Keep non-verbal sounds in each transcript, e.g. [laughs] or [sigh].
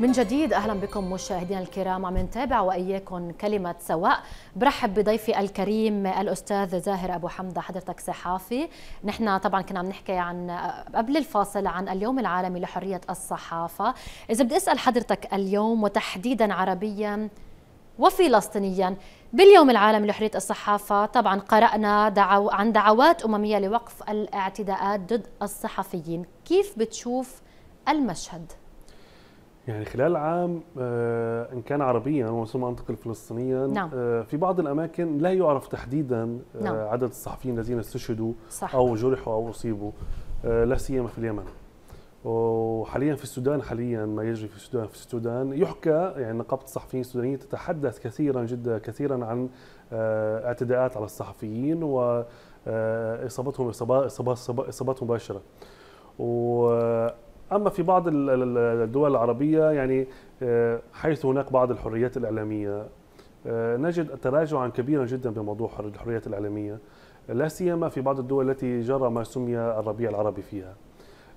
من جديد اهلا بكم مشاهدينا الكرام عم نتابع واياكم كلمه سواء برحب بضيفي الكريم الاستاذ زاهر ابو حمده حضرتك صحافي نحن طبعا كنا عم نحكي عن قبل الفاصل عن اليوم العالمي لحريه الصحافه اذا بدي اسال حضرتك اليوم وتحديدا عربيا وفلسطينيا باليوم العالمي لحريه الصحافه طبعا قرانا دعو عن دعوات امميه لوقف الاعتداءات ضد الصحفيين كيف بتشوف المشهد يعني خلال العام آه، ان كان عربيا وثم منطقه فلسطينيا آه، نعم. في بعض الاماكن لا يعرف تحديدا آه، نعم. عدد الصحفيين الذين استشهدوا صح. او جرحوا او اصيبوا لا سيما في اليمن وحاليا في السودان حاليا ما يجري في السودان في السودان يحكى يعني نقابه الصحفيين السودانيين تتحدث كثيرا جدا كثيرا عن اعتداءات على الصحفيين واصابتهم اصابات اصابات مباشره و اما في بعض الدول العربيه يعني آه، حيث هناك بعض الحريات الاعلاميه آه، نجد تراجعا كبيرا جدا بموضوع الحريات الاعلاميه لا سيما في بعض الدول التي جرى ما سمي الربيع العربي فيها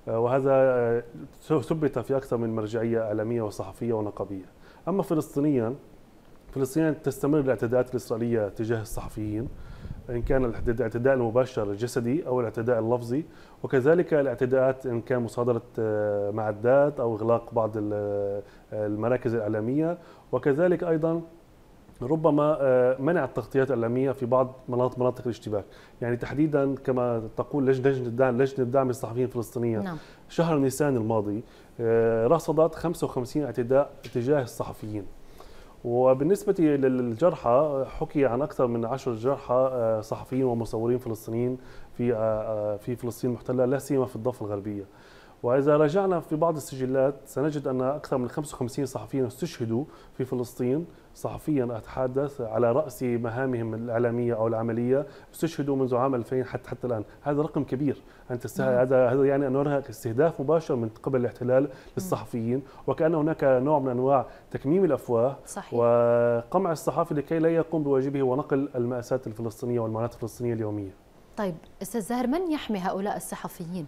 آه، وهذا ثبت في اكثر من مرجعيه اعلاميه وصحفيه ونقابيه اما فلسطينيا فلسطينيا تستمر الاعتداءات الاسرائيليه تجاه الصحفيين ان كان الاعتداء المباشر الجسدي او الاعتداء اللفظي وكذلك الاعتداءات ان كان مصادره آه، معدات او اغلاق بعض آه، المراكز الاعلاميه وكذلك ايضا ربما آه، منع التغطيات الإعلامية في بعض مناطق مناطق الاشتباك يعني تحديدا كما تقول لجنة الدعم لجنة الدعم للصحفيين الفلسطينيين نعم. شهر نيسان الماضي رصدت 55 اعتداء تجاه الصحفيين وبالنسبة للجرحى حكي عن أكثر من عشر جرحى صحفيين ومصورين فلسطينيين في آه، آه، في فلسطين المحتله لا سيما في الضفه الغربيه واذا رجعنا في بعض السجلات سنجد ان اكثر من 55 صحفيا استشهدوا في فلسطين صحفيا اتحدث على راس مهامهم الاعلاميه او العمليه استشهدوا منذ عام 2000 حتى حتى الان هذا رقم كبير انت نعم. هذا هذا يعني ان هناك استهداف مباشر من قبل الاحتلال للصحفيين وكان هناك نوع من انواع تكميم الافواه صحيح. وقمع الصحافي لكي لا يقوم بواجبه ونقل الماساه الفلسطينيه والمعاناه الفلسطينيه اليوميه طيب استاذ زاهر من يحمي هؤلاء الصحفيين؟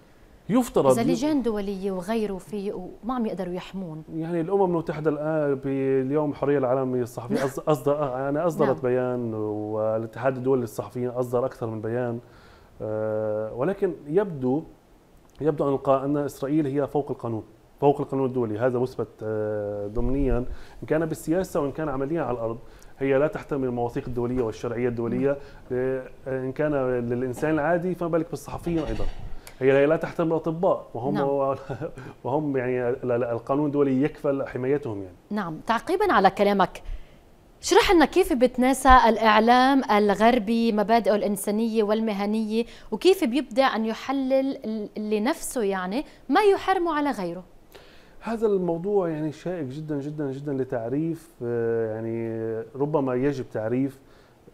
يفترض اذا لجان دوليه وغيره في وما عم يقدروا يحمون يعني الامم المتحده الان باليوم الحريه العالميه الصحفيه نعم. اصدر يعني اصدرت نعم. بيان والاتحاد الدولي للصحفيين اصدر اكثر من بيان آه، ولكن يبدو يبدو ان ان اسرائيل هي فوق القانون فوق القانون الدولي هذا مثبت آه، ضمنيا ان كان بالسياسه وان كان عمليا على الارض هي لا تحتمل المواثيق الدوليه والشرعيه الدوليه ان كان للانسان العادي فما بالك بالصحفيين ايضا هي لا تحتمل الاطباء وهم نعم. [laughs] وهم يعني القانون الدولي يكفل حمايتهم يعني نعم تعقيبا على كلامك اشرح لنا كيف بتناسى الإعلام الغربي مبادئه الإنسانية والمهنية وكيف بيبدأ أن يحلل لنفسه يعني ما يحرمه على غيره هذا الموضوع يعني شائك جدا جدا جدا لتعريف آه، يعني ربما يجب تعريف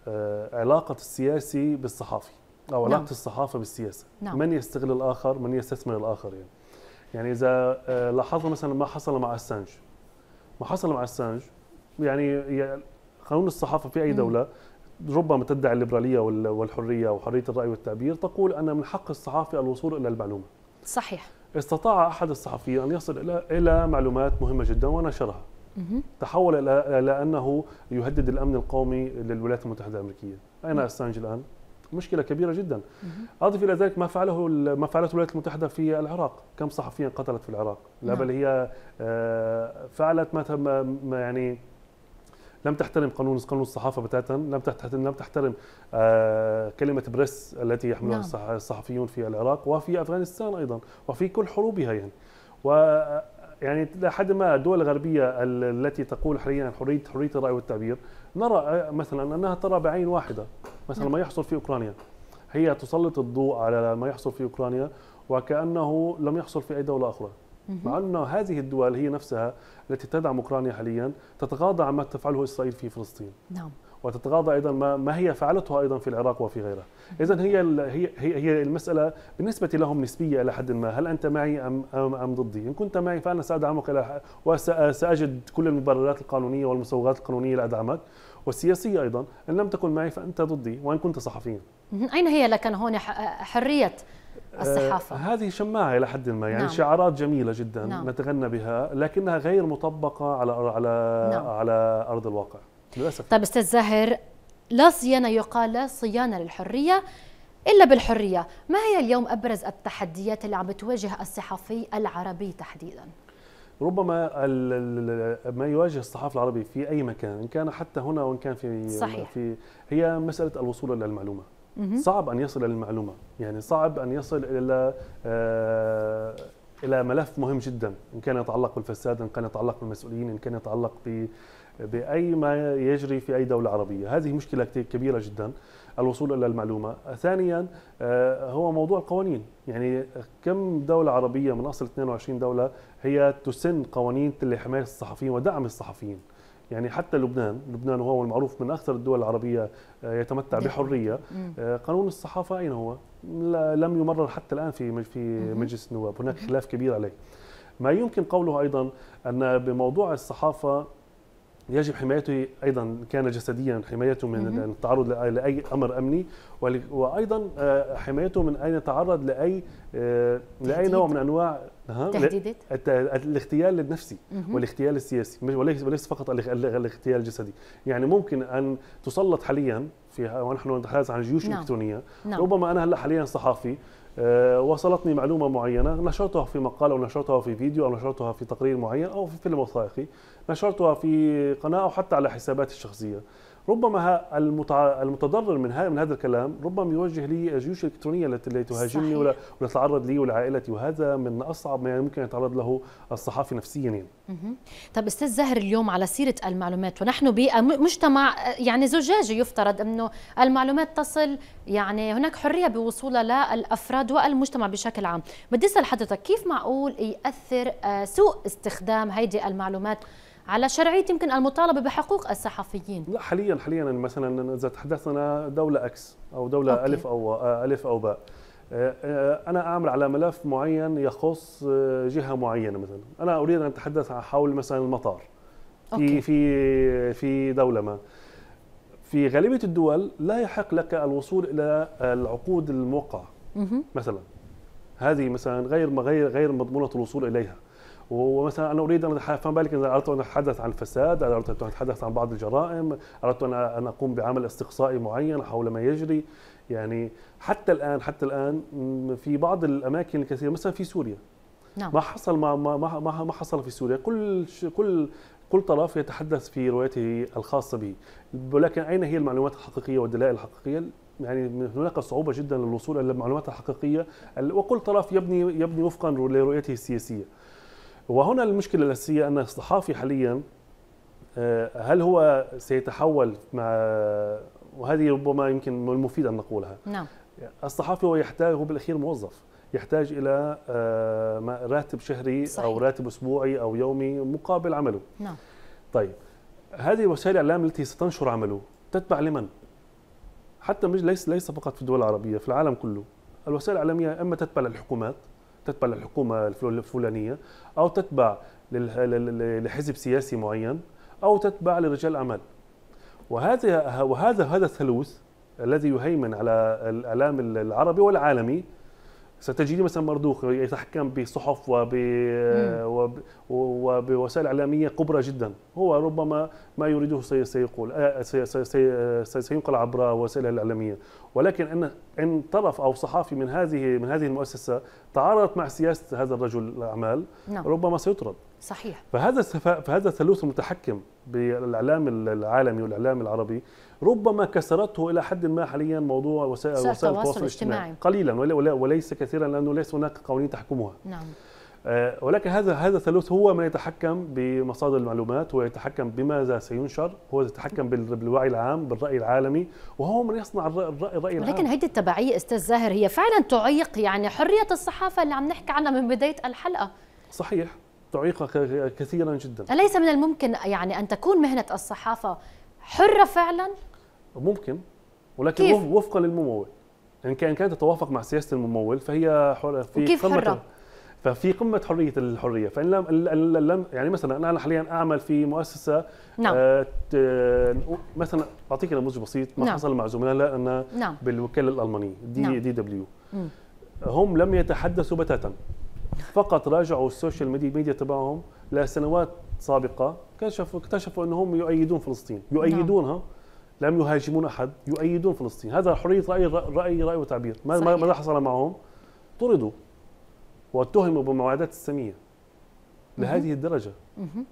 آه، علاقة السياسي بالصحافي أو علاقة نعم. الصحافة بالسياسة نعم. من يستغل الآخر من يستثمر الآخر يعني يعني إذا آه، لاحظنا مثلا ما حصل مع أسانج ما حصل مع أسانج يعني قانون الصحافة في أي دولة ربما تدعي الليبرالية والحرية وحرية الرأي والتعبير تقول أن من حق الصحافي الوصول إلى المعلومة صحيح استطاع أحد الصحفيين أن يصل إلى إلى معلومات مهمة جدا ونشرها تحول إلى إلى أنه يهدد الأمن القومي للولايات المتحدة الأمريكية أين أسانج الآن؟ مشكلة كبيرة جدا أضف إلى ذلك ما فعله ما فعلته الولايات المتحدة في العراق كم صحفيا قتلت في العراق لا نعم. بل هي آه، فعلت ما يعني لم تحترم قانون قانون الصحافه بتاتا لم تحترم لم تحترم آه، كلمه بريس التي يحملها نعم. الصحفيون في العراق وفي افغانستان ايضا وفي كل حروبها يعني و آه، يعني لحد ما الدول الغربيه التي تقول حاليا حريه حريه الراي والتعبير نرى آه، مثلا انها ترى بعين واحده مثلا نعم. ما يحصل في اوكرانيا هي تسلط الضوء على ما يحصل في اوكرانيا وكانه لم يحصل في اي دوله اخرى مع أن هذه الدول هي نفسها التي تدعم أوكرانيا حاليا تتغاضى عما تفعله إسرائيل في فلسطين نعم وتتغاضى ايضا ما, ما هي فعلته ايضا في العراق وفي غيره اذا هي هي هي المساله بالنسبه لهم نسبيه الى حد ما هل انت معي ام ام, أم ضدي ان كنت معي فانا سادعمك الى وساجد كل المبررات القانونيه والمسوغات القانونيه لادعمك والسياسيه ايضا ان لم تكن معي فانت ضدي وان كنت صحفيا اين هي لكن هون حريه الصحافة آه هذه شماعة إلى حد ما يعني نعم. شعارات جميلة جدا نعم. نتغنى بها لكنها غير مطبقة على على نعم. على أرض الواقع للأسف طيب أستاذ زاهر لا صيانة يقال لا صيانة للحرية إلا بالحرية ما هي اليوم أبرز التحديات اللي عم بتواجه الصحفي العربي تحديداً؟ ربما ما يواجه الصحافة العربي في أي مكان إن كان حتى هنا وإن كان في صحيح. في هي مسألة الوصول إلى المعلومة صعب ان يصل الى المعلومه يعني صعب ان يصل الى آه، الى ملف مهم جدا ان كان يتعلق بالفساد ان كان يتعلق بالمسؤولين ان كان يتعلق ب باي ما يجري في اي دوله عربيه هذه مشكله كبيره جدا الوصول الى المعلومه ثانيا آه، هو موضوع القوانين يعني كم دوله عربيه من اصل 22 دوله هي تسن قوانين لحمايه الصحفيين ودعم الصحفيين يعني حتى لبنان لبنان هو المعروف من أكثر الدول العربية آه، يتمتع بحرية آه، قانون الصحافة أين هو؟ لم يمرر حتى الآن في في مجلس النواب هناك خلاف كبير عليه ما يمكن قوله أيضا أن بموضوع الصحافة يجب حمايته ايضا كان جسديا حمايته من التعرض لاي امر امني وايضا آه، حمايته من ان يتعرض لاي آه، لاي نوع من انواع تهديدات الاغتيال النفسي والاغتيال السياسي وليس وليس فقط الاغتيال الجسدي يعني ممكن ان تسلط حاليا في ونحن نتحدث عن جيوش نعم. الكترونيه نعم. ربما انا هلا حاليا صحافي آه، وصلتني معلومة معينة نشرتها في مقال أو نشرتها في فيديو أو نشرتها في تقرير معين أو في فيلم وثائقي نشرتها في قناة أو حتى على حساباتي الشخصية ربما المتضرر من هذا من هذا الكلام ربما يوجه لي الجيوش الالكترونيه التي تهاجمني ولا تتعرض لي ولعائلتي وهذا من اصعب ما يمكن يتعرض له الصحافي نفسيا يعني. طب استاذ زهر اليوم على سيره المعلومات ونحن بمجتمع يعني زجاجي يفترض انه المعلومات تصل يعني هناك حريه بوصولها للافراد والمجتمع بشكل عام، بدي اسال حضرتك كيف معقول ياثر آه، سوء استخدام هيدي المعلومات على شرعية يمكن المطالبة بحقوق الصحفيين لا حاليا حاليا يعني مثلا إذا تحدثنا دولة أكس أو دولة أوكي. ألف أو آه، ألف أو باء آه، آه، أنا أعمل على ملف معين يخص جهة معينة مثلا أنا أريد أن أتحدث حول مثلا المطار في في في دولة ما في غالبية الدول لا يحق لك الوصول إلى العقود الموقعة مثلا هذه مثلا غير غير غير مضمونة الوصول إليها ومثلا انا اريد ان فما بالك اذا اردت ان اتحدث عن الفساد، اردت ان اتحدث عن بعض الجرائم، اردت ان اقوم بعمل استقصائي معين حول ما يجري، يعني حتى الان حتى الان في بعض الاماكن الكثيره مثلا في سوريا نعم. ما حصل ما ما ما, ما حصل في سوريا كل كل كل طرف يتحدث في روايته الخاصه به ولكن اين هي المعلومات الحقيقيه والدلائل الحقيقيه يعني هناك صعوبه جدا للوصول الى المعلومات الحقيقيه وكل طرف يبني يبني وفقا لرؤيته السياسيه وهنا المشكله الاساسيه ان الصحافي حاليا آه، هل هو سيتحول مع وهذه ربما يمكن المفيد ان نقولها نعم الصحافي هو يحتاج هو بالاخير موظف يحتاج الى آه، راتب شهري صحيح. او راتب اسبوعي او يومي مقابل عمله نعم طيب هذه وسائل الاعلام التي ستنشر عمله تتبع لمن؟ حتى مش ليس ليس فقط في الدول العربيه في العالم كله الوسائل الاعلاميه اما تتبع للحكومات تتبع للحكومه الفلانيه او تتبع لحزب سياسي معين او تتبع لرجال اعمال وهذا وهذا هذا الثالوث الذي يهيمن على الاعلام العربي والعالمي ستجدين مثلا مردوخ يتحكم بصحف وب... وبوسائل إعلامية كبرى جدا هو ربما ما يريده سيقول آه، سينقل عبر وسائل الإعلامية ولكن أن أن طرف أو صحافي من هذه من هذه المؤسسة تعارضت مع سياسة هذا الرجل الأعمال نعم. ربما سيطرد صحيح فهذا فهذا الثالوث المتحكم بالاعلام العالمي والاعلام العربي ربما كسرته الى حد ما حاليا موضوع وسائل وسائل التواصل الاجتماعي قليلا وليس كثيرا لانه ليس هناك قوانين تحكمها نعم آه، ولكن هذا هذا الثالوث هو من يتحكم بمصادر المعلومات هو يتحكم بماذا سينشر هو يتحكم بالوعي العام بالراي العالمي وهو من يصنع الراي, الرأي العام لكن هيدي التبعيه استاذ زاهر هي فعلا تعيق يعني حريه الصحافه اللي عم نحكي عنها من بدايه الحلقه صحيح تعيقك كثيرا جدا أليس من الممكن يعني أن تكون مهنة الصحافة حرة فعلا؟ ممكن ولكن كيف؟ وفقا للممول إن يعني كان كانت تتوافق مع سياسة الممول فهي حرة في كيف قمة حرة؟ ففي قمة حرية الحرية فإن لم, لم يعني مثلا أنا حاليا أعمل في مؤسسة نعم. آه، مثلا أعطيك نموذج بسيط ما نعم. حصل مع زملائنا أنا نعم. بالوكالة الألمانية دي نعم. دي دبليو هم لم يتحدثوا بتاتا فقط راجعوا السوشيال ميديا ميديا تبعهم لسنوات سابقه كشفوا اكتشفوا انهم يؤيدون فلسطين نعم. يؤيدونها لم يهاجمون احد يؤيدون فلسطين هذا حريه راي راي راي وتعبير ما صحيح. ماذا حصل معهم طردوا واتهموا بمعادات الساميه لهذه الدرجه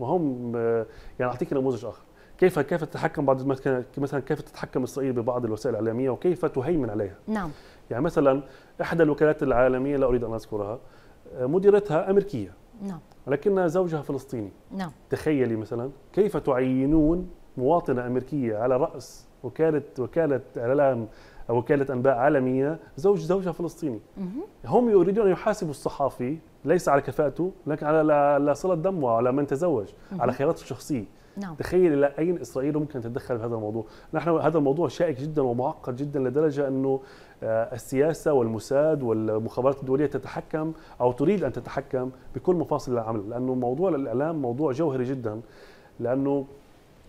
وهم آه، يعني اعطيك نموذج اخر كيف كيف تتحكم بعض مثلا كيف تتحكم اسرائيل ببعض الوسائل الاعلاميه وكيف تهيمن عليها نعم يعني مثلا احدى الوكالات العالميه لا اريد ان اذكرها مديرتها امريكيه نعم ولكن زوجها فلسطيني نعم تخيلي مثلا كيف تعينون مواطنه امريكيه على راس وكاله وكاله اعلام أو وكاله انباء عالميه زوج زوجها فلسطيني مه. هم يريدون ان يحاسبوا الصحافي ليس على كفاءته لكن على صله دمه على من تزوج مه. على خياراته الشخصيه نعم. تخيل الى اين اسرائيل ممكن تتدخل في هذا الموضوع نحن هذا الموضوع شائك جدا ومعقد جدا لدرجه انه آه، السياسه والموساد والمخابرات الدوليه تتحكم او تريد ان تتحكم بكل مفاصل العمل لانه موضوع الاعلام موضوع جوهري جدا لانه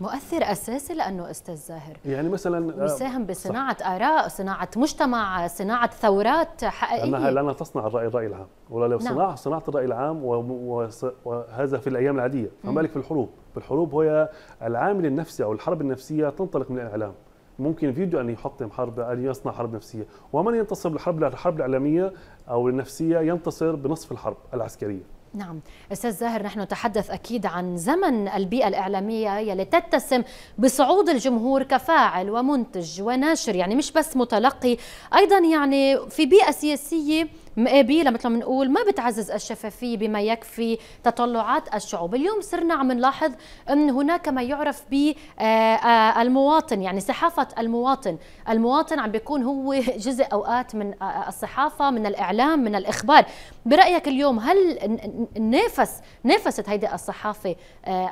مؤثر اساسي لانه استاذ زاهر يعني مثلا يساهم آه، بصناعه صح. اراء صناعه مجتمع صناعه ثورات حقيقيه لانها لانها تصنع الراي الراي العام ولو نعم. صناعه صناعه الراي العام وهذا في الايام العاديه فما بالك في الحروب الحروب هي العامل النفسي أو الحرب النفسية تنطلق من الإعلام ممكن فيديو أن يحطم حرب أن يصنع حرب نفسية ومن ينتصر بالحرب الحرب الإعلامية أو النفسية ينتصر بنصف الحرب العسكرية نعم أستاذ زاهر نحن نتحدث أكيد عن زمن البيئة الإعلامية يلي تتسم بصعود الجمهور كفاعل ومنتج وناشر يعني مش بس متلقي أيضا يعني في بيئة سياسية مقابيلها مثل ما بنقول ما بتعزز الشفافيه بما يكفي تطلعات الشعوب اليوم صرنا عم نلاحظ ان هناك ما يعرف ب آه، آه، المواطن يعني صحافه المواطن المواطن عم بيكون هو جزء اوقات من آه، الصحافه من الاعلام من الاخبار برايك اليوم هل نافس نافست هيدي الصحافه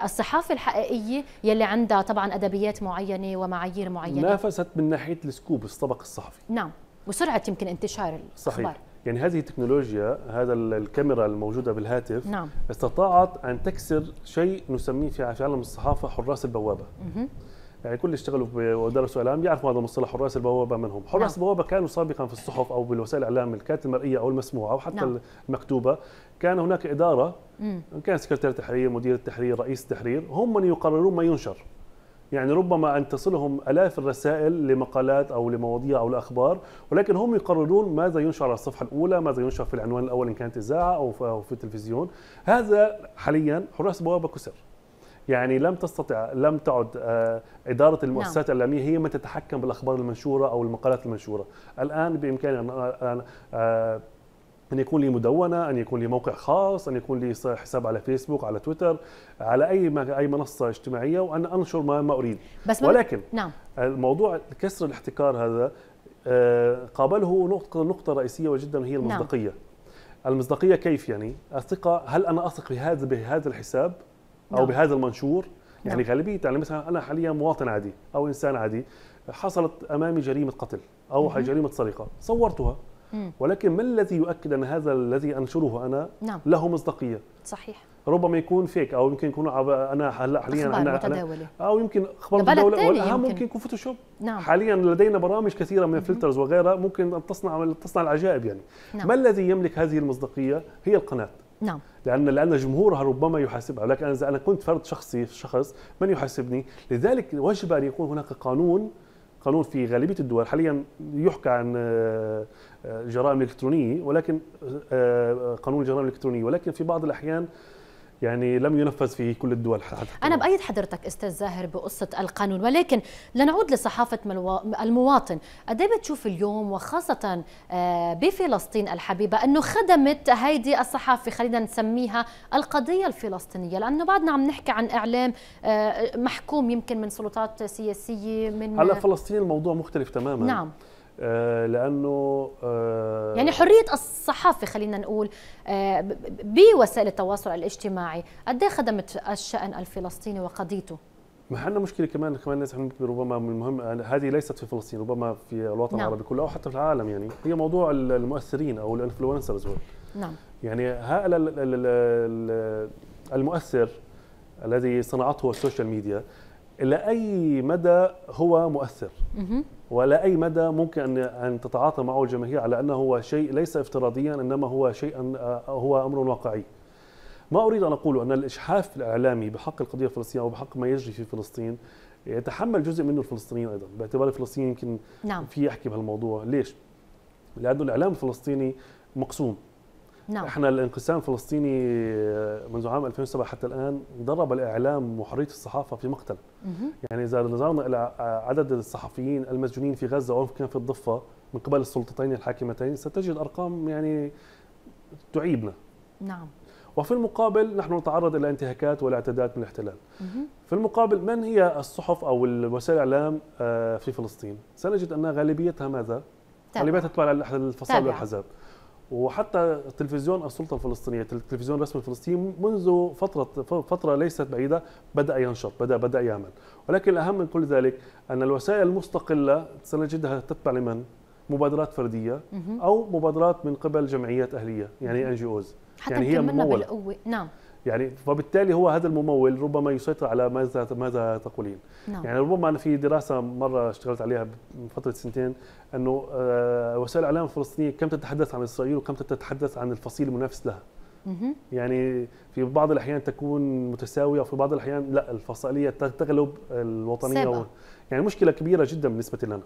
الصحافه الحقيقيه يلي عندها طبعا ادبيات معينه ومعايير معينه نافست من ناحيه السكوب الطبق الصحفي نعم وسرعه يمكن انتشار الاخبار صحيح. يعني هذه التكنولوجيا هذا الكاميرا الموجوده بالهاتف نعم. استطاعت ان تكسر شيء نسميه في عالم الصحافه حراس البوابه مه. يعني كل اللي اشتغلوا ودرسوا اعلام يعرفوا هذا المصطلح حراس البوابه منهم، نعم. حراس نعم. البوابه كانوا سابقا في الصحف او بالوسائل الاعلام كانت المرئيه او المسموعه او حتى نعم. المكتوبه، كان هناك اداره مه. كان سكرتير تحرير، مدير التحرير، رئيس التحرير، هم من يقررون ما ينشر. يعني ربما أن تصلهم ألاف الرسائل لمقالات أو لمواضيع أو لأخبار ولكن هم يقررون ماذا ينشر على الصفحة الأولى ماذا ينشر في العنوان الأول إن كانت إذاعة أو في التلفزيون هذا حاليا حراس بوابة كسر يعني لم تستطع لم تعد آه، إدارة نعم. المؤسسات نعم. الإعلامية هي من تتحكم بالأخبار المنشورة أو المقالات المنشورة الآن بإمكاني أن آه، أن يكون لي مدونة، أن يكون لي موقع خاص، أن يكون لي حساب على فيسبوك، على تويتر، على أي أي منصة اجتماعية وأن أنشر ما ما أريد. بس ولكن نعم. الموضوع كسر الاحتكار هذا آه، قابله نقطة نقطة رئيسية جدا وهي نعم. المصداقية. نعم. المصداقية كيف يعني؟ الثقة هل أنا أثق بهذا بهذا الحساب أو نعم. بهذا المنشور؟ يعني نعم. غالبية يعني مثلا أنا حاليا مواطن عادي أو إنسان عادي حصلت أمامي جريمة قتل أو جريمة سرقة، صورتها ولكن ما الذي يؤكد ان هذا الذي انشره انا نعم. له مصداقيه صحيح ربما يكون فيك او يمكن يكون انا هلا حاليا اخبار أنا متداوله او يمكن اخبار متداوله والاهم يمكن. ممكن يكون فوتوشوب نعم. حاليا لدينا برامج كثيره من الفلترز وغيرها ممكن ان تصنع تصنع العجائب يعني نعم. ما الذي يملك هذه المصداقيه هي القناه نعم لان لان جمهورها ربما يحاسبها لكن اذا انا كنت فرد شخصي شخص من يحاسبني لذلك وجب ان يكون هناك قانون قانون في غالبيه الدول حاليا يحكى عن آه، آه، جرائم الكترونيه ولكن آه، قانون الجرائم الالكترونيه ولكن في بعض الاحيان يعني لم ينفذ في كل الدول حتى أنا بأيد حضرتك أستاذ زاهر بقصة القانون ولكن لنعود لصحافة المواطن قد إيه بتشوف اليوم وخاصة آه، بفلسطين الحبيبة أنه خدمت هيدي الصحافة خلينا نسميها القضية الفلسطينية لأنه بعدنا عم نحكي عن إعلام آه، محكوم يمكن من سلطات سياسية من هلا فلسطين الموضوع مختلف تماما نعم آه، لانه آه، يعني حريه الصحافه خلينا نقول آه، بوسائل التواصل الاجتماعي قد ايه خدمت الشان الفلسطيني وقضيته ما عندنا مشكله كمان كمان الناس ربما من المهم هذه ليست في فلسطين ربما في الوطن نعم. العربي كله او حتى في العالم يعني هي موضوع المؤثرين او الانفلونسرز نعم يعني هذا المؤثر الذي صنعته السوشيال ميديا الى اي مدى هو مؤثر ولا اي مدى ممكن ان ان تتعاطى معه الجماهير على انه هو شيء ليس افتراضيا انما هو شيئا آه، هو امر واقعي ما اريد ان اقوله ان الاشحاف الاعلامي بحق القضيه الفلسطينيه أو بحق ما يجري في فلسطين يتحمل جزء منه الفلسطينيين ايضا باعتبار الفلسطينيين يمكن نعم. في يحكي بهالموضوع ليش لانه الاعلام الفلسطيني مقسوم نعم. احنا الانقسام الفلسطيني آه، منذ عام 2007 حتى الان ضرب الاعلام وحريه الصحافه في مقتل مه. يعني اذا نظرنا الى آه، عدد الصحفيين المسجونين في غزه او كان في الضفه من قبل السلطتين الحاكمتين ستجد ارقام يعني تعيبنا نعم وفي المقابل نحن نتعرض الى انتهاكات والاعتداءات من الاحتلال. في المقابل من هي الصحف او وسائل الاعلام آه، في فلسطين؟ سنجد ان غالبيتها ماذا؟ غالبيتها تتبع الفصائل والحزاب. وحتى تلفزيون السلطه الفلسطينيه التلفزيون الرسمي الفلسطيني منذ فتره فتره ليست بعيده بدا ينشط بدا بدا يعمل ولكن الاهم من كل ذلك ان الوسائل المستقله سنجدها تتبع لمن مبادرات فرديه او مبادرات من قبل جمعيات اهليه يعني ان جي اوز يعني هي مموله بالقوه نعم يعني فبالتالي هو هذا الممول ربما يسيطر على ماذا ماذا تقولين نعم. يعني ربما انا في دراسه مره اشتغلت عليها من فتره سنتين انه آه، وسائل الاعلام الفلسطينيه كم تتحدث عن اسرائيل وكم تتحدث عن الفصيل المنافس لها يعني في بعض الاحيان تكون متساويه وفي بعض الاحيان لا الفصائليه تغلب الوطنيه و... يعني مشكله كبيره جدا بالنسبه لنا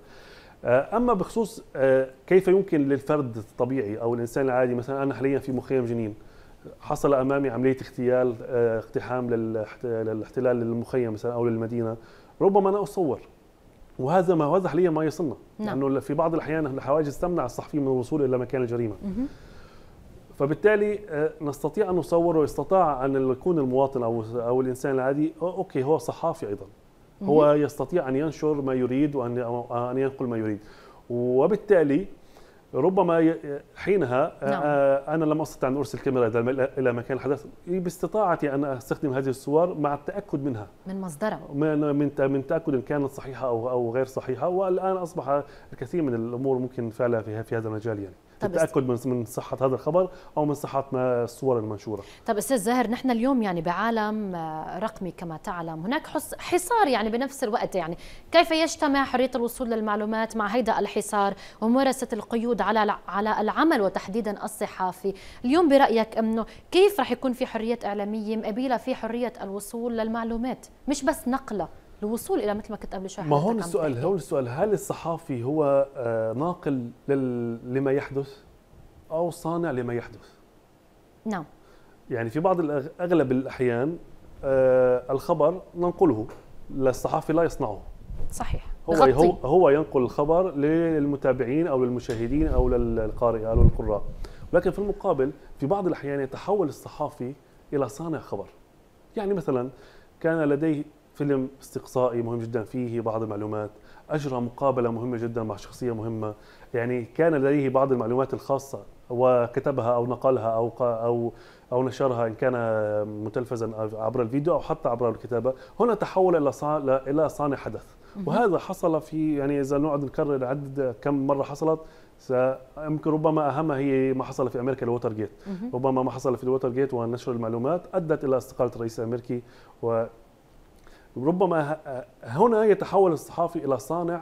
آه، اما بخصوص آه، كيف يمكن للفرد الطبيعي او الانسان العادي مثلا انا حاليا في مخيم جنين حصل امامي عمليه اغتيال آه، اقتحام للاحتلال للمخيم مثلا او للمدينه ربما انا اصور وهذا ما وضح حاليا ما يصلنا نعم. لانه في بعض الاحيان الحواجز تمنع الصحفي من الوصول الى مكان الجريمه فبالتالي آه، نستطيع ان نصور واستطاع ان يكون المواطن او او الانسان العادي اوكي هو صحافي ايضا هو يستطيع ان ينشر ما يريد وان ان ينقل ما يريد وبالتالي ربما حينها آه، نعم. آه، انا لم استطع ان ارسل كاميرا الى مكان الحدث باستطاعتي ان استخدم هذه الصور مع التاكد منها من مصدرها من من من تاكد ان كانت صحيحه او او غير صحيحه والان اصبح الكثير من الامور ممكن فعلها في هذا المجال يعني للتاكد من من صحه هذا الخبر او من صحه ما الصور المنشوره طب استاذ زاهر نحن اليوم يعني بعالم آه، رقمي كما تعلم هناك حصار يعني بنفس الوقت يعني كيف يجتمع حريه الوصول للمعلومات مع هيدا الحصار وممارسه القيود على على العمل وتحديدا الصحافي اليوم برايك انه كيف رح يكون في حريه اعلاميه مقابله في حريه الوصول للمعلومات مش بس نقله للوصول الى مثل ما كنت قبل شوي ما هون السؤال هون السؤال هل الصحافي هو آه، ناقل لما يحدث او صانع لما يحدث نعم يعني في بعض اغلب الاحيان آه، الخبر ننقله للصحافي لا يصنعه صحيح هو هو, هو ينقل الخبر للمتابعين او للمشاهدين او للقارئ او للقراء لكن في المقابل في بعض الاحيان يتحول الصحافي الى صانع خبر يعني مثلا كان لديه فيلم استقصائي مهم جدا فيه بعض المعلومات أجرى مقابلة مهمة جدا مع شخصية مهمة يعني كان لديه بعض المعلومات الخاصة وكتبها أو نقلها أو أو أو نشرها إن كان متلفزا عبر الفيديو أو حتى عبر الكتابة هنا تحول إلى إلى صانع حدث وهذا حصل في يعني إذا نقعد نكرر عدد كم مرة حصلت يمكن ربما اهمها هي ما حصل في امريكا الووتر جيت ربما ما حصل في الووتر جيت ونشر المعلومات ادت الى استقاله الرئيس الامريكي و ربما هنا يتحول الصحافي الى صانع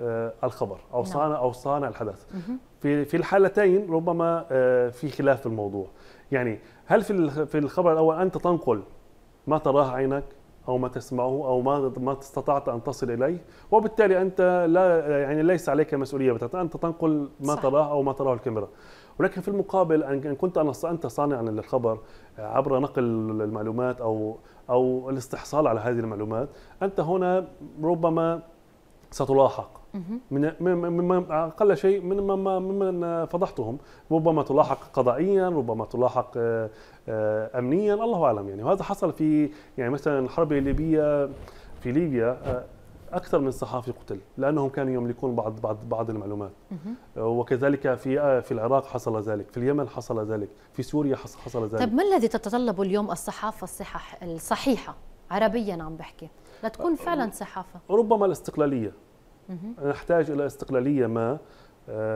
آه، الخبر او نعم. صانع او صانع الحدث في في الحالتين ربما آه، في خلاف في الموضوع يعني هل في في الخبر الاول انت تنقل ما تراه عينك او ما تسمعه او ما ما استطعت ان تصل اليه وبالتالي انت لا يعني ليس عليك مسؤوليه بتاعتها. انت تنقل ما صح. تراه او ما تراه الكاميرا ولكن في المقابل ان كنت انت صانعا للخبر آه، عبر نقل المعلومات او او الاستحصال على هذه المعلومات انت هنا ربما ستلاحق من اقل شيء من ممن فضحتهم ربما تلاحق قضائيا ربما تلاحق آه، آه، امنيا الله اعلم يعني وهذا حصل في يعني مثلا الحرب الليبيه في ليبيا آه، اكثر من صحافي قتل لانهم كانوا يملكون بعض بعض بعض المعلومات آه، وكذلك في آه، في العراق حصل ذلك في اليمن حصل ذلك في سوريا حصل ذلك طب ما الذي تتطلبه اليوم الصحافه الصحح الصحيحه عربيا عم بحكي لتكون آه، فعلا صحافه ربما الاستقلاليه نحتاج الى استقلاليه ما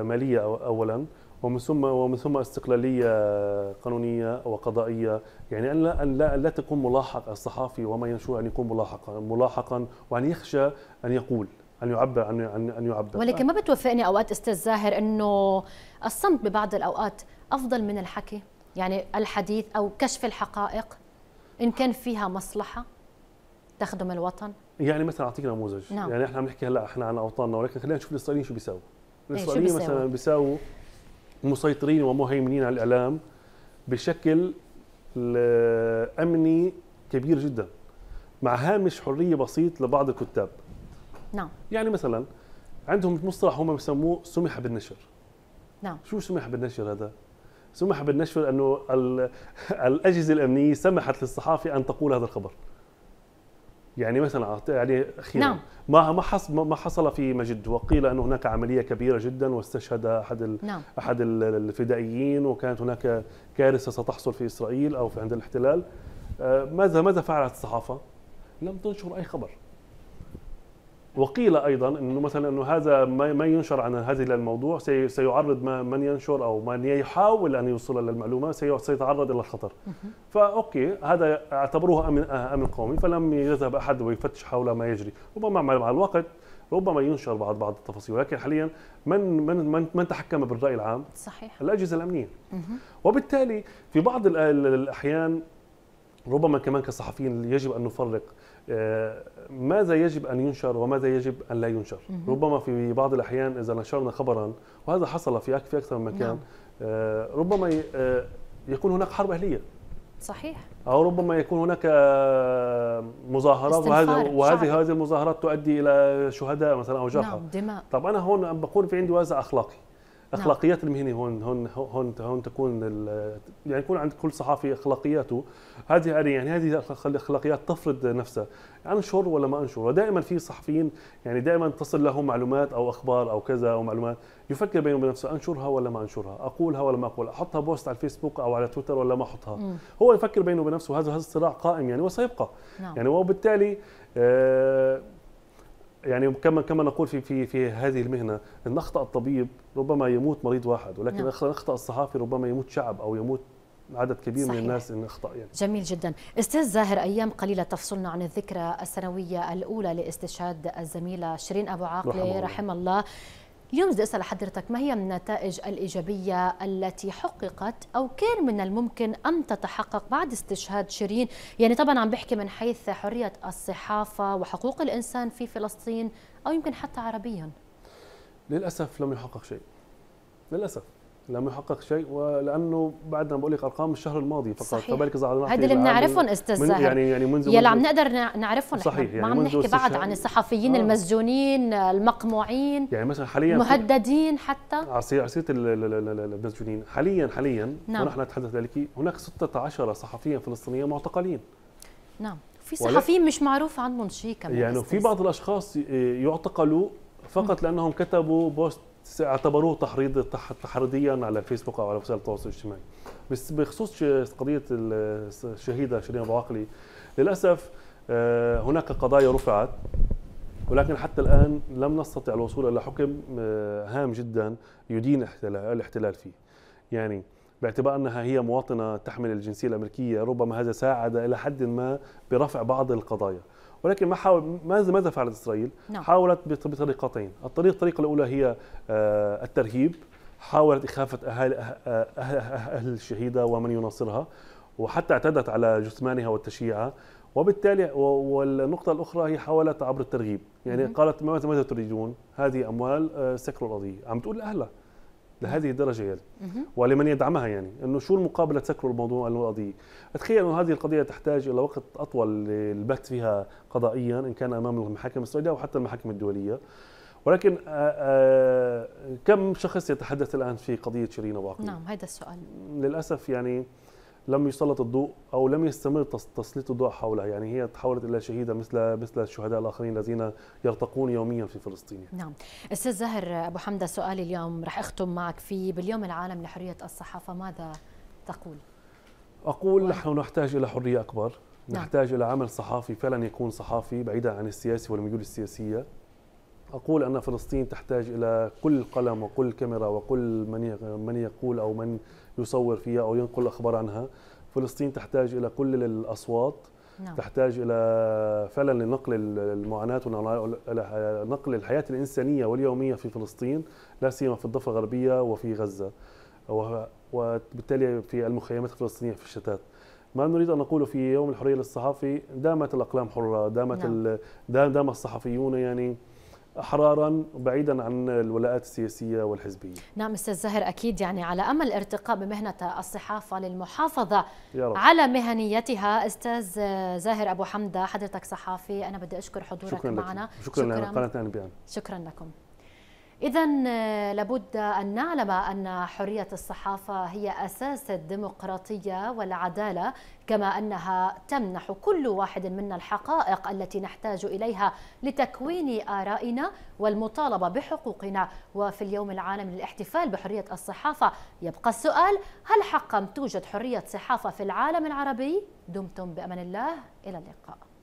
ماليه اولا ومن ثم ومن ثم استقلاليه قانونيه وقضائيه يعني ان لا ان لا, لا تكون ملاحق الصحافي وما ينشر ان يكون ملاحقا ملاحقا وان يخشى ان يقول ان يعبر عن ان يعبر ولكن ما بتوافقني اوقات استاذ زاهر انه الصمت ببعض الاوقات افضل من الحكي يعني الحديث او كشف الحقائق ان كان فيها مصلحه تخدم الوطن يعني مثلا اعطيك نموذج نعم. يعني احنا عم نحكي هلا احنا عن اوطاننا ولكن خلينا نشوف الاسرائيليين شو بيساووا إيه، الاسرائيليين مثلا بيساووا مسيطرين ومهيمنين على الاعلام بشكل امني كبير جدا مع هامش حريه بسيط لبعض الكتاب نعم يعني مثلا عندهم مصطلح هم بسموه سمح بالنشر نعم شو سمح بالنشر هذا سمح بالنشر انه [laughs] الاجهزه الامنيه سمحت للصحافه ان تقول هذا الخبر يعني مثلا يعني اخيرا نعم. ما ما حصل ما حصل في مجد وقيل ان هناك عمليه كبيره جدا واستشهد احد ال نعم. احد الفدائيين وكانت هناك كارثه ستحصل في اسرائيل او في عند الاحتلال آه، ماذا ماذا فعلت الصحافه؟ لم تنشر اي خبر وقيل ايضا انه مثلا انه هذا ما ينشر عن هذه الموضوع سيعرض من ينشر او من يحاول ان يوصل للمعلومه سيتعرض الى الخطر فاوكي هذا اعتبروه امن امن قومي فلم يذهب احد ويفتش حول ما يجري ربما مع الوقت ربما ينشر بعض بعض التفاصيل ولكن حاليا من من من, من تحكم بالراي العام صحيح الاجهزه الامنيه وبالتالي في بعض الاحيان ربما كمان كصحفيين يجب ان نفرق آه، ماذا يجب ان ينشر وماذا يجب ان لا ينشر ربما في بعض الاحيان اذا نشرنا خبرا وهذا حصل في في اكثر من مكان نعم. آه، ربما آه، يكون هناك حرب اهليه صحيح او ربما يكون هناك مظاهرات وهذه وهذه هذه المظاهرات تؤدي الى شهداء مثلا او جرحى نعم دماء طب انا هون بقول في عندي وازع اخلاقي نعم. اخلاقيات المهنه هون هون هون هون تكون يعني يكون عند كل صحافي اخلاقياته هذه يعني هذه الاخلاقيات تفرض نفسها انشر ولا ما انشر ودائما في صحفيين يعني دائما تصل لهم معلومات او اخبار او كذا او معلومات يفكر بينه وبين نفسه انشرها ولا ما انشرها اقولها ولا ما اقولها احطها بوست على الفيسبوك او على تويتر ولا ما احطها م. هو يفكر بينه وبين نفسه هذا هذا الصراع قائم يعني وسيبقى نعم. يعني وبالتالي آه يعني كما كما نقول في في في هذه المهنه ان اخطا الطبيب ربما يموت مريض واحد ولكن نعم. اخطا الصحافي ربما يموت شعب او يموت عدد كبير صحيح. من الناس ان اخطا يعني جميل جدا استاذ زاهر ايام قليله تفصلنا عن الذكرى السنويه الاولى لاستشهاد الزميله شيرين ابو عاقله رحم الله, رحم الله. اليوم بدي أسأل حضرتك ما هي النتائج الإيجابية التي حققت أو كان من الممكن أن تتحقق بعد استشهاد شيرين يعني طبعا عم بحكي من حيث حرية الصحافة وحقوق الإنسان في فلسطين أو يمكن حتى عربيا للأسف لم يحقق شيء للأسف لم يحقق شيء ولانه بعدنا بقول لك ارقام الشهر الماضي فقط صحيح. فبالك اذا هذا اللي بنعرفهم استاذ يعني يعني منذ يلي عم نقدر نعرفهم صحيح يعني ما عم نحكي بعد عن الصحفيين آه. المسجونين المقموعين يعني مثلا حاليا مهددين حتى عصير عصير المسجونين حاليا حاليا نعم. ونحن نتحدث ذلك هناك 16 صحفيا فلسطينيا معتقلين نعم في صحفيين مش معروف عنهم شيء كمان يعني في بعض الاشخاص يعتقلوا فقط لانهم كتبوا بوست اعتبروه تحريض تحريضيا على فيسبوك او على وسائل التواصل الاجتماعي بس بخصوص قضيه الشهيده شيرين ابو عقلي للاسف آه، هناك قضايا رفعت ولكن حتى الان لم نستطع الوصول الى حكم آه، هام جدا يدين الاحتلال فيه يعني باعتبار انها هي مواطنه تحمل الجنسيه الامريكيه ربما هذا ساعد الى حد ما برفع بعض القضايا ولكن ما حاول ماذا ماذا فعلت اسرائيل؟ نعم. حاولت بطريقتين، الطريقه الطريقه الاولى هي آه، الترهيب حاولت اخافه اهل اهل, أه- أه- أهل الشهيده ومن يناصرها وحتى اعتدت على جثمانها وتشييعها وبالتالي والنقطة الأخرى هي حاولت عبر الترغيب يعني مم. قالت ماذا ماذا تريدون هذه أموال سكروا القضية عم تقول لأهلها لهذه الدرجه يعني ولمن يدعمها يعني انه شو المقابله تسكروا الموضوع القضيه اتخيل انه هذه القضيه تحتاج الى وقت اطول للبحث فيها قضائيا ان كان امام المحاكم السعوديه او حتى المحاكم الدوليه ولكن آآ آه، آآ آه، كم شخص يتحدث الان في قضيه شيرين ابو نعم هذا السؤال للاسف يعني لم يسلط الضوء او لم يستمر تسليط الضوء حولها يعني هي تحولت الى شهيده مثل مثل الشهداء الاخرين الذين يرتقون يوميا في فلسطين نعم استاذ زهر ابو حمده سؤالي اليوم رح اختم معك فيه باليوم العالم لحريه الصحافه ماذا تقول اقول نحن نحتاج الى حريه اكبر نعم. نحتاج الى عمل صحافي فعلا يكون صحافي بعيدا عن السياسي والميول السياسيه اقول ان فلسطين تحتاج الى كل قلم وكل كاميرا وكل من من يقول او من يصور فيها او ينقل اخبار عنها فلسطين تحتاج الى كل الاصوات نعم. تحتاج الى فعلا لنقل المعاناه ونقل الحياه الانسانيه واليوميه في فلسطين لا سيما في الضفه الغربيه وفي غزه وبالتالي في المخيمات الفلسطينيه في الشتات ما نريد ان نقوله في يوم الحريه للصحافي دامت الاقلام حره دامت نعم. دام الصحفيون يعني احرارا وبعيدا عن الولاءات السياسيه والحزبيه. نعم استاذ زاهر اكيد يعني على امل ارتقاء بمهنه الصحافه للمحافظه على مهنيتها استاذ زاهر ابو حمده حضرتك صحافي انا بدي اشكر حضورك شكرا معنا لكم. شكرا, شكرا لقناه انبيان شكرا لكم إذا آه، لابد أن نعلم أن حرية الصحافة هي أساس الديمقراطية والعدالة كما أنها تمنح كل واحد منا الحقائق التي نحتاج إليها لتكوين آرائنا والمطالبة بحقوقنا وفي اليوم العالمي للاحتفال بحرية الصحافة يبقى السؤال هل حقا توجد حرية صحافة في العالم العربي؟ دمتم بأمان الله إلى اللقاء